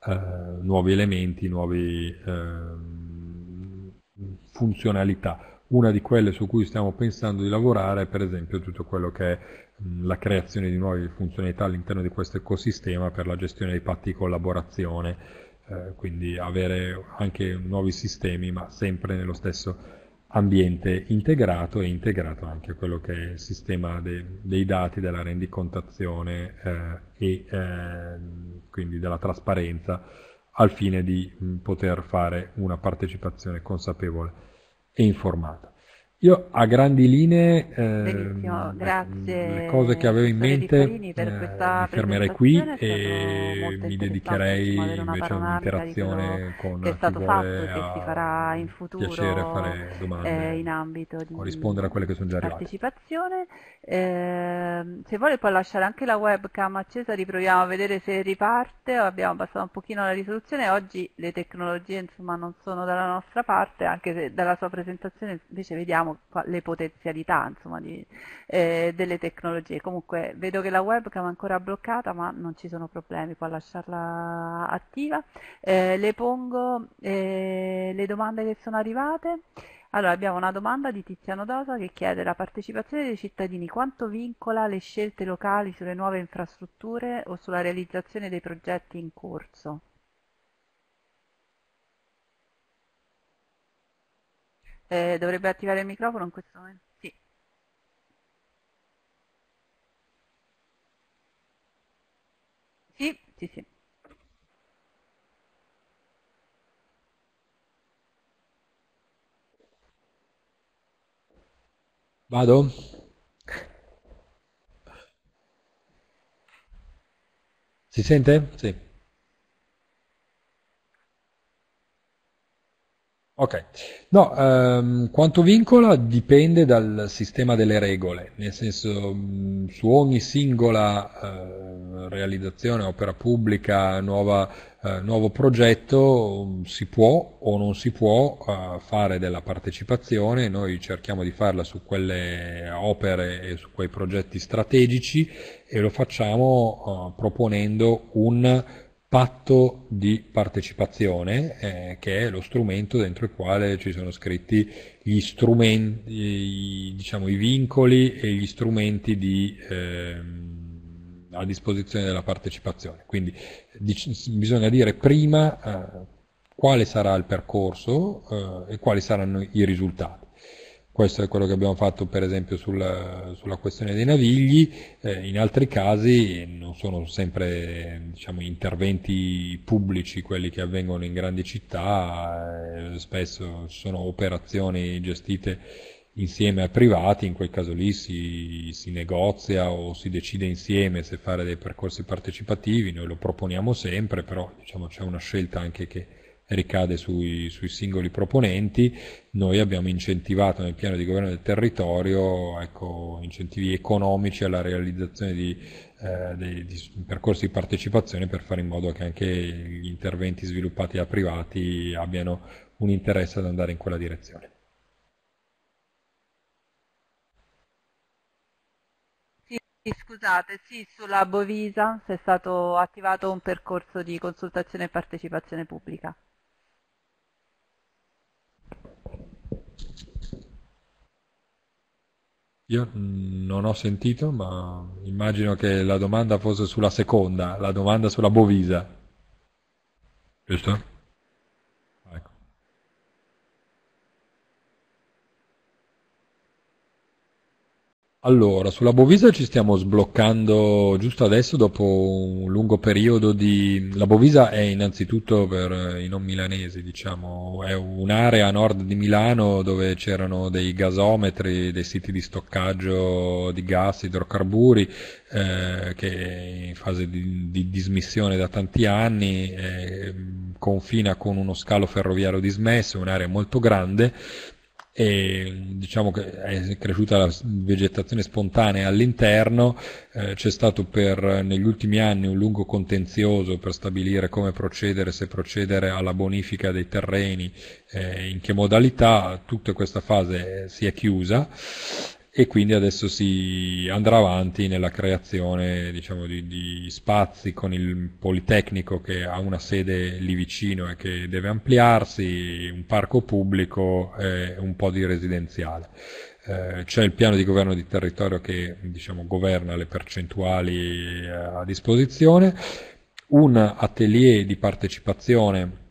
eh, nuovi elementi, nuove ehm, funzionalità una di quelle su cui stiamo pensando di lavorare è per esempio tutto quello che è mm, la creazione di nuove funzionalità all'interno di questo ecosistema per la gestione dei patti di collaborazione, eh, quindi avere anche nuovi sistemi ma sempre nello stesso ambiente integrato e integrato anche quello che è il sistema de, dei dati, della rendicontazione eh, e eh, quindi della trasparenza al fine di mh, mm, poter fare una partecipazione consapevole e informata. Io a grandi linee eh, le cose che avevo in mente eh, mi fermerei qui e mi dedicherei invece diciamo, un'interazione con che chi vuole fatto, che si farà in futuro, piacere fare domande eh, in ambito di o rispondere a quelle che sono già arrivate. Eh, se vuole puoi lasciare anche la webcam accesa, riproviamo a vedere se riparte, abbiamo abbassato un pochino la risoluzione, oggi le tecnologie insomma, non sono dalla nostra parte, anche se dalla sua presentazione invece vediamo le potenzialità insomma, di, eh, delle tecnologie. Comunque vedo che la webcam è ancora bloccata ma non ci sono problemi, può lasciarla attiva. Eh, le pongo eh, le domande che sono arrivate. Allora, abbiamo una domanda di Tiziano Dosa che chiede la partecipazione dei cittadini quanto vincola le scelte locali sulle nuove infrastrutture o sulla realizzazione dei progetti in corso? Eh, dovrebbe attivare il microfono in questo momento. Sì. Sì, sì, sì. Vado? Si sente? Sì. Ok, no, ehm, quanto vincola dipende dal sistema delle regole, nel senso mh, mm, su ogni singola eh, realizzazione, opera pubblica, nuova, eh, nuovo progetto mh, mm, si può o non si può eh, fare della partecipazione, noi cerchiamo di farla su quelle opere e su quei progetti strategici e lo facciamo eh, proponendo un patto di partecipazione eh, che è lo strumento dentro il quale ci sono scritti gli strumenti, i, diciamo, i vincoli e gli strumenti di, eh, a disposizione della partecipazione. Quindi dic- bisogna dire prima eh, quale sarà il percorso eh, e quali saranno i risultati. Questo è quello che abbiamo fatto per esempio sulla, sulla questione dei navigli, eh, in altri casi non sono sempre diciamo, interventi pubblici quelli che avvengono in grandi città, eh, spesso sono operazioni gestite insieme a privati, in quel caso lì si, si, negozia o si decide insieme se fare dei percorsi partecipativi, noi lo proponiamo sempre, però diciamo, c'è una scelta anche che ricade sui, sui singoli proponenti, noi abbiamo incentivato nel piano di governo del territorio ecco, incentivi economici alla realizzazione di, eh, dei, di percorsi di partecipazione per fare in modo che anche gli interventi sviluppati da privati abbiano un interesse ad andare in quella direzione. Scusate, sì, sulla Bovisa si è stato attivato un percorso di consultazione e partecipazione pubblica. Io non ho sentito, ma immagino che la domanda fosse sulla seconda, la domanda sulla Bovisa. Giusto? Allora, sulla Bovisa ci stiamo sbloccando giusto adesso dopo un lungo periodo di... La Bovisa è innanzitutto per i non milanesi, diciamo, è un'area a nord di Milano dove c'erano dei gasometri, dei siti di stoccaggio di gas, idrocarburi, eh, che è in fase di, di dismissione da tanti anni, eh, confina con uno scalo ferroviario dismesso, un'area molto grande e diciamo che è cresciuta la vegetazione spontanea all'interno, eh, c'è stato per, negli ultimi anni un lungo contenzioso per stabilire come procedere, se procedere alla bonifica dei terreni, eh, in che modalità, tutta questa fase eh, si è chiusa e quindi adesso si andrà avanti nella creazione diciamo, di, di, spazi con il Politecnico che ha una sede lì vicino e che deve ampliarsi, un parco pubblico e un po' di residenziale. Eh, c'è il piano di governo di territorio che diciamo, governa le percentuali eh, a disposizione, un atelier di partecipazione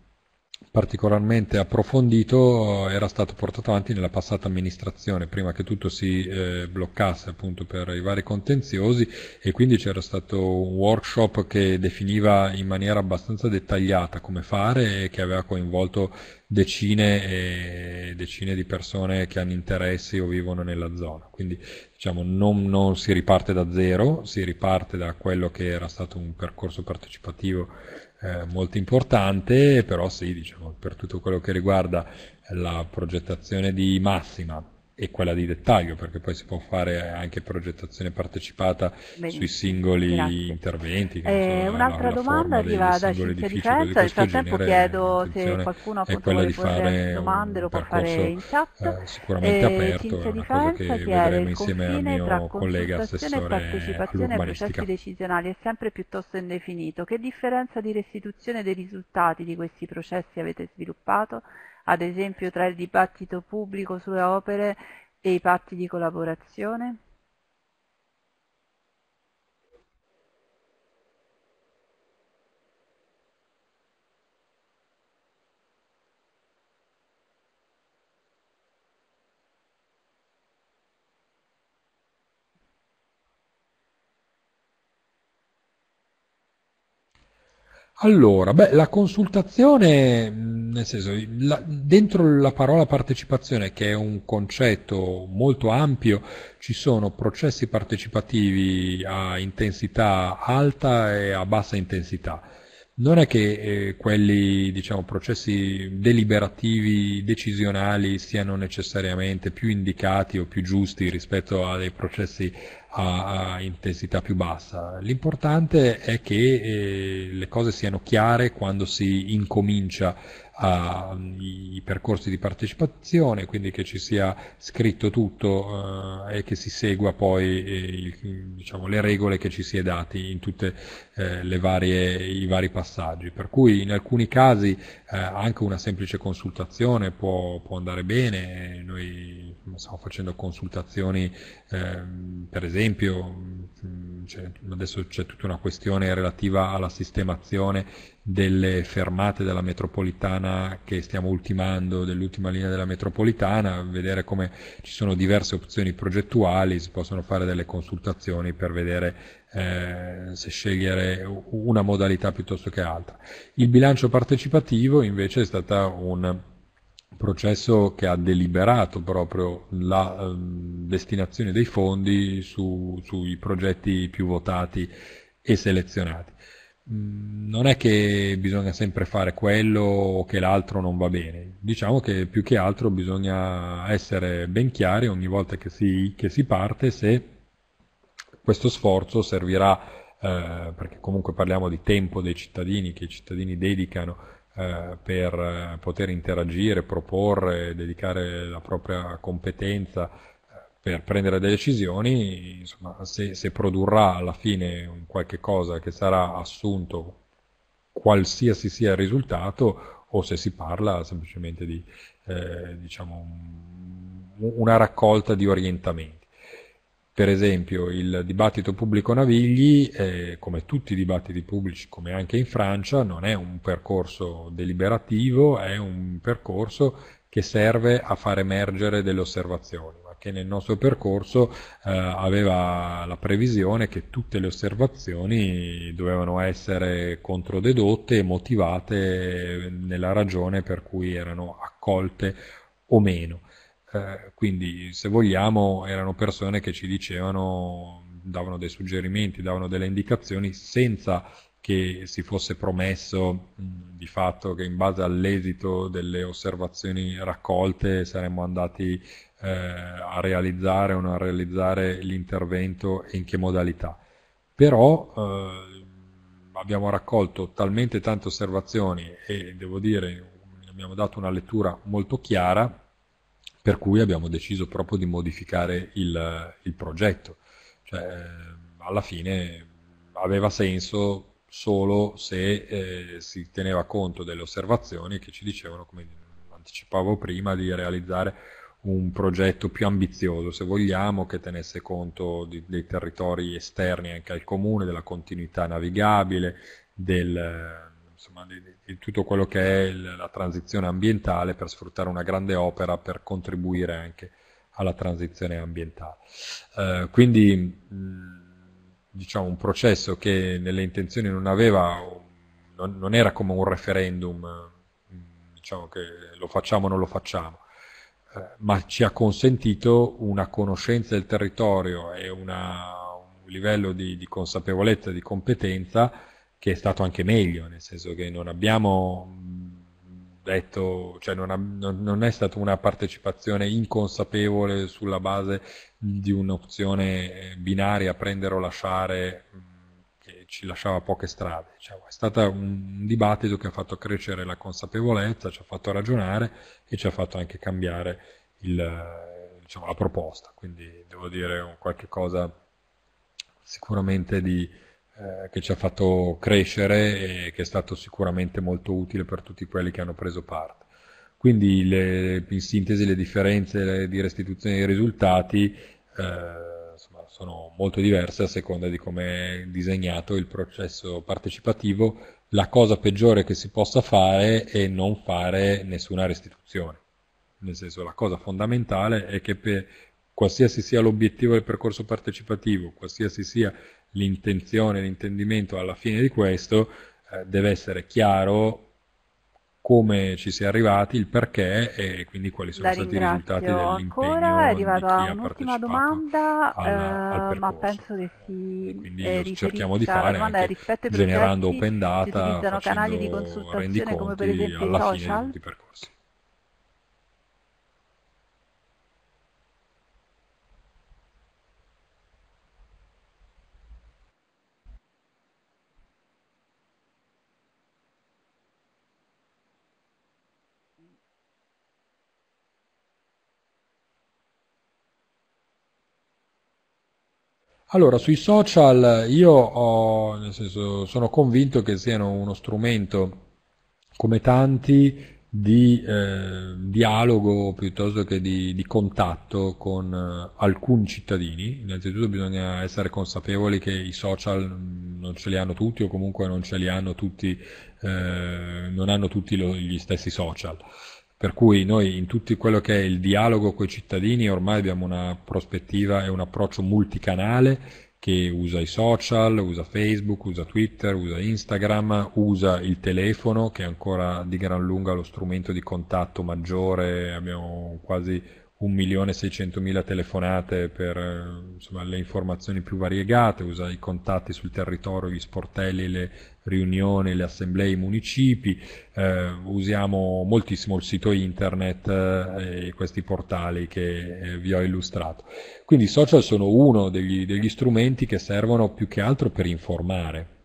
particolarmente approfondito eh, era stato portato avanti nella passata amministrazione, prima che tutto si eh, bloccasse appunto per i vari contenziosi e quindi c'era stato un workshop che definiva in maniera abbastanza dettagliata come fare e che aveva coinvolto decine e decine di persone che hanno interessi o vivono nella zona. Quindi diciamo, non, non, si riparte da zero, si riparte da quello che era stato un percorso partecipativo eh, molto importante, però sì, diciamo, per tutto quello che riguarda la progettazione di massima e quella di dettaglio, perché poi si può fare anche progettazione partecipata Benissimo. sui singoli Grazie. interventi. Eh, so, un'altra la, domanda arriva da Cinzia nel frattempo chiedo se qualcuno ha appunto vuole porre domande, lo può fare in chat. Eh, sicuramente eh, aperto, Cinzia è una cosa che vedremo insieme al mio collega assessore partecipazione ai processi decisionali è sempre piuttosto indefinito. Che differenza di restituzione dei risultati di questi processi avete sviluppato? ad esempio tra il dibattito pubblico sulle opere e i patti di collaborazione? Allora, beh, la consultazione, nel senso, la, dentro la parola partecipazione, che è un concetto molto ampio, ci sono processi partecipativi a intensità alta e a bassa intensità. Non è che eh, quelli, diciamo, processi deliberativi, decisionali siano necessariamente più indicati o più giusti rispetto a dei processi a, a intensità più bassa. L'importante è che eh, le cose siano chiare quando si incomincia a, i percorsi di partecipazione, quindi che ci sia scritto tutto eh, e che si segua poi eh, il, diciamo, le regole che ci si è dati in tutti eh, i vari passaggi. Per cui in alcuni casi eh, anche una semplice consultazione può, può andare bene, noi stiamo facendo consultazioni, ehm, per esempio, mm, c'è, cioè, adesso c'è tutta una questione relativa alla sistemazione delle fermate della metropolitana che stiamo ultimando, dell'ultima linea della metropolitana, vedere come ci sono diverse opzioni progettuali, si possono fare delle consultazioni per vedere eh, se scegliere una modalità piuttosto che altra. Il bilancio partecipativo invece è stato un processo che ha deliberato proprio la ehm, destinazione dei fondi su, sui progetti più votati e selezionati. Mm, non è che bisogna sempre fare quello o che l'altro non va bene, diciamo che più che altro bisogna essere ben chiari ogni volta che si, che si parte se questo sforzo servirà, eh, perché comunque parliamo di tempo dei cittadini che i cittadini dedicano eh, per eh, poter interagire, proporre, dedicare la propria competenza eh, per prendere delle decisioni, insomma, se, se produrrà alla fine qualche cosa che sarà assunto qualsiasi sia il risultato o se si parla semplicemente di eh, diciamo, una raccolta di orientamenti. Per esempio il dibattito pubblico Navigli, eh, come tutti i dibattiti pubblici, come anche in Francia, non è un percorso deliberativo, è un percorso che serve a far emergere delle osservazioni ma che nel nostro percorso eh, aveva la previsione che tutte le osservazioni dovevano essere controdedotte e motivate nella ragione per cui erano accolte o meno. Eh, quindi, se vogliamo, erano persone che ci dicevano, davano dei suggerimenti, davano delle indicazioni senza che si fosse promesso mm, di fatto che in base all'esito delle osservazioni raccolte saremmo andati eh, a realizzare o non a realizzare l'intervento e in che modalità. Però eh, abbiamo raccolto talmente tante osservazioni e devo dire abbiamo dato una lettura molto chiara per cui abbiamo deciso proprio di modificare il, il progetto. Cioè, ehm, alla fine aveva senso solo se eh, si teneva conto delle osservazioni che ci dicevano, come anticipavo prima, di realizzare un progetto più ambizioso, se vogliamo, che tenesse conto di, dei territori esterni anche al comune, della continuità navigabile, del, insomma, di, di, tutto quello che è il, la transizione ambientale per sfruttare una grande opera per contribuire anche alla transizione ambientale. Eh, quindi mh, diciamo un processo che nelle intenzioni non aveva, non, non era come un referendum, diciamo che lo facciamo o non lo facciamo, eh, ma ci ha consentito una conoscenza del territorio e una, un livello di, di consapevolezza, di competenza che è stato anche meglio, nel senso che non abbiamo detto, cioè non, ha, non, non è stata una partecipazione inconsapevole sulla base di un'opzione eh, binaria, prendere o lasciare, che ci lasciava poche strade. Cioè, è stato un dibattito che ha fatto crescere la consapevolezza, ci ha fatto ragionare e ci ha fatto anche cambiare il, diciamo, la proposta, quindi devo dire qualche cosa sicuramente di eh, che ci ha fatto crescere e che è stato sicuramente molto utile per tutti quelli che hanno preso parte. Quindi le, in sintesi le differenze di restituzione dei risultati eh, insomma, sono molto diverse a seconda di come è disegnato il processo partecipativo. La cosa peggiore che si possa fare è non fare nessuna restituzione. Nel senso, la cosa fondamentale è che per, qualsiasi sia l'obiettivo del percorso partecipativo, qualsiasi sia l'intenzione, l'intendimento alla fine di questo eh, deve essere chiaro come ci si è arrivati, il perché e quindi quali sono stati i risultati dell'impegno ancora, è arrivata un'ultima domanda alla, al eh, ma penso che si quindi eh, cerchiamo di fare anche generando open data, si utilizzano canali di consultazione come per esempio i social? fine di percorsi Allora, sui social io ho, nel senso, sono convinto che siano uno strumento come tanti di eh, dialogo piuttosto che di, di contatto con eh, alcuni cittadini. Innanzitutto bisogna essere consapevoli che i social mm, non ce li hanno tutti o comunque non ce li hanno tutti, eh, non hanno tutti lo, gli stessi social. Per cui noi in tutto quello che è il dialogo con i cittadini ormai abbiamo una prospettiva e un approccio multicanale che usa i social, usa Facebook, usa Twitter, usa Instagram, usa il telefono che è ancora di gran lunga lo strumento di contatto maggiore, abbiamo quasi 1.600.000 telefonate per eh, insomma, le informazioni più variegate, usa i contatti sul territorio, gli sportelli, le riunioni, le assemblee, i municipi, eh, usiamo moltissimo il sito internet eh, e questi portali che eh, vi ho illustrato. Quindi i social sono uno degli, degli strumenti che servono più che altro per informare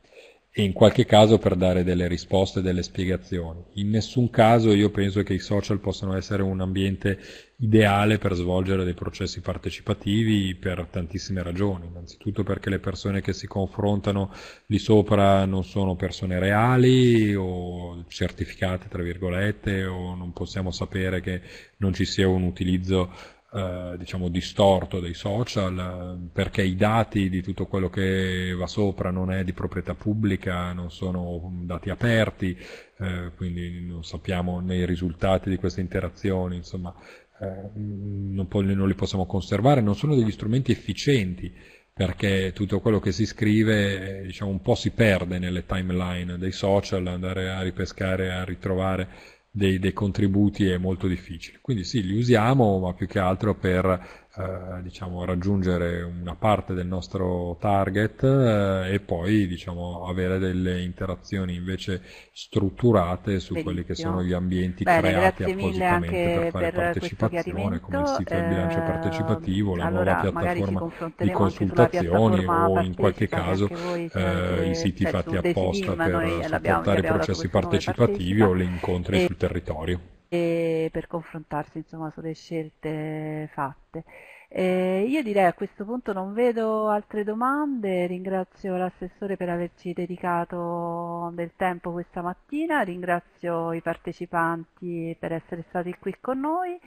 e in qualche caso per dare delle risposte, delle spiegazioni. In nessun caso io penso che i social possano essere un ambiente ideale per svolgere dei processi partecipativi per tantissime ragioni, innanzitutto perché le persone che si confrontano lì sopra non sono persone reali o certificate, tra virgolette, o non possiamo sapere che non ci sia un utilizzo eh, diciamo distorto dei social perché i dati di tutto quello che va sopra non è di proprietà pubblica, non sono dati aperti, eh, quindi non sappiamo nei risultati di queste interazioni, insomma eh, non, po- non li possiamo conservare, non sono degli strumenti efficienti perché tutto quello che si scrive diciamo, un po' si perde nelle timeline dei social, andare a ripescare, a ritrovare dei, dei, contributi è molto difficile. Quindi sì, li usiamo, ma più che altro per eh, diciamo, raggiungere una parte del nostro target eh, e poi diciamo, avere delle interazioni invece strutturate su Benissimo. quelli che sono gli ambienti Bene, creati appositamente per fare per partecipazione come il sito del bilancio ehm, partecipativo, la allora, nuova piattaforma di consultazioni o in qualche caso eh, i siti cioè, fatti apposta per supportare i processi partecipativi o gli incontri e... sul territorio e per confrontarsi insomma, sulle scelte fatte. Eh, io direi a questo punto non vedo altre domande, ringrazio l'assessore per averci dedicato del tempo questa mattina, ringrazio i partecipanti per essere stati qui con noi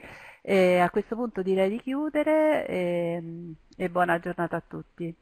e a questo punto direi di chiudere e, ehm, e buona giornata a tutti.